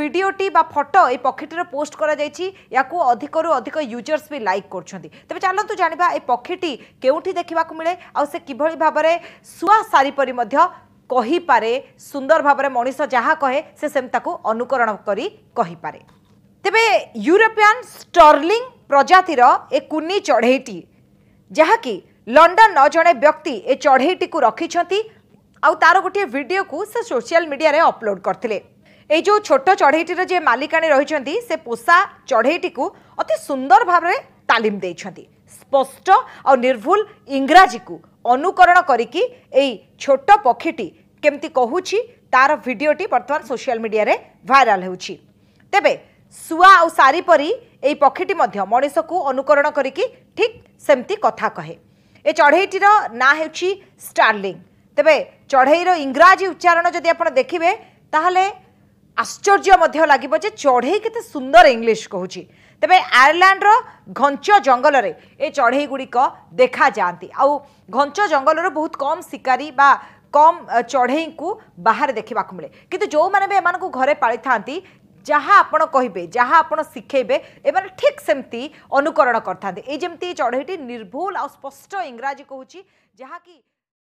ভিডিওটি বা ফটো এই পকেটে পোস্ট করা যায়ছি ইয়াকু অধিকৰ অধিক ইউজারছ বে লাইক কৰছந்தி তebe চালন্ত জানিব এ পকেটি কেউটি দেখিবাকো মিলে আউ সে কিভলি ভাবৰে সুৱা সারি পৰি মধ্য কহি পারে সুন্দর ভাবৰে মণীষ জহা কহে সে সেমতাକୁ অনুকরণ কৰি কহি পারে তebe ইউরোপিয়ান স্টার্লিং প্ৰজাতিৰ এ কুনি চঢ়েইটি জহা কি লণ্ডন ন জણે ব্যক্তি এ চঢ়েইটিକୁ ৰখিছந்தி আউ তার গটি ভিডিওକୁ সে সোশ্যাল মিডিয়াৰে আপলোড কৰtile এই যে ছোট চড়াইটির যে মালিকাণী রয়েছেন সে পোষা চড়েইটিকে অতি সুন্দর ভাবে তালিম দিয়েছেন স্পষ্ট আর্ভুল ইংরাজীকে অনুকরণ করি এই ছোট পক্ষীটি কেমতি কুচি তার ভিডিওটি বর্তমান সোশিয়াল মিডিয়ায় ভাইরাল হচ্ছে তেবে ଶୁଆ ଆଉ পরি এই পক্ষীটি ପକ୍ଷୀଟି ମଧ୍ୟ ମଣିଷକୁ ଅନୁକରଣ କରିକି ଠିକ୍ ସେମିତି କଥା କହେ ଏ ଚଢ଼େଇଟିର ନାଁ ହେଉଛି ଷ୍ଟାର୍ଲିଂ ତେବେ ଚଢ଼େଇର ଇଂରାଜୀ ଉଚ୍ଚାରଣ ଯଦି ଆପଣ ଦେଖିବେ ତାହେଲେ ଆଶ୍ଚର୍ଯ୍ୟ ମଧ୍ୟ ଲାଗିବ ଯେ ଚଢ଼େଇ କେତେ ସୁନ୍ଦର ଇଂଲିଶ କହୁଛି ତେବେ ଆୟର୍ଲାଣ୍ଡର ଘଞ୍ଚ ଜଙ୍ଗଲରେ ଏ ଚଢ଼େଇ ଗୁଡ଼ିକ ଦେଖାଯାଆନ୍ତି ଆଉ ଘଞ୍ଚ ଜଙ୍ଗଲର ବହୁତ କମ୍ ଶିକାରୀ ବା କମ୍ ଚଢ଼େଇଙ୍କୁ ବାହାରେ ଦେଖିବାକୁ ମିଳେ କିନ୍ତୁ ଯେଉଁମାନେ ବି ଏମାନଙ୍କୁ ଘରେ ପାଳିଥାନ୍ତି ଯାହା ଆପଣ କହିବେ ଯାହା ଆପଣ ଶିଖେଇବେ ଏମାନେ ଠିକ୍ ସେମିତି ଅନୁକରଣ କରିଥାନ୍ତି ଏଇ ଯେମିତି ଚଢ଼େଇଟି ନିର୍ଭୁଲ ଆଉ ସ୍ପଷ୍ଟ ଇଂରାଜୀ କହୁଛି ଯାହାକି